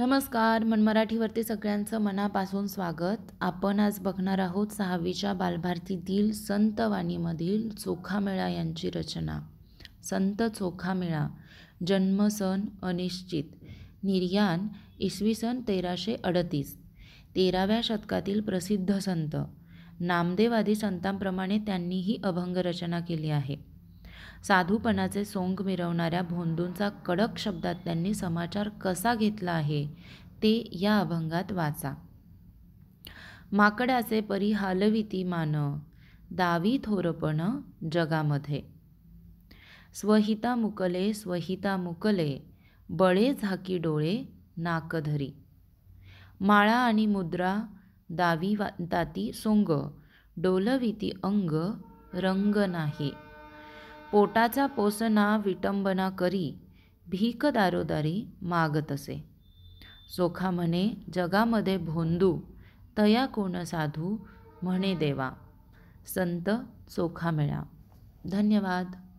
नमस्कार मनमराठीवरती सगळ्यांचं मनापासून स्वागत आपण आज बघणार आहोत सहावीच्या बालभारतीतील संतवाणीमधील चोखामेळा यांची रचना संत चोखामेळा सण अनिश्चित निर्यान इसवी सन तेराशे अडतीस तेराव्या शतकातील प्रसिद्ध संत नामदेवादी संतांप्रमाणे त्यांनीही अभंग रचना केली आहे साधूपणाचे सोंग मिरवणाऱ्या भोंदूंचा कडक शब्दात त्यांनी समाचार कसा घेतला आहे ते या अभंगात वाचा माकड्याचे परी हालविती मान दावी थोरपण जगामध्ये स्वहिता मुकले स्वहिता मुकले बळे झाकी डोळे नाकधरी माळा आणि मुद्रा दावी वा ताती सोंग डोलविती अंग रंग नाही पोटाचा पोसना विटंबना करी भीक दारोदारी मागत असे सोखा म्हणे जगामध्ये भोंदू तया कोण साधू म्हणे देवा संत सोखा मिळा धन्यवाद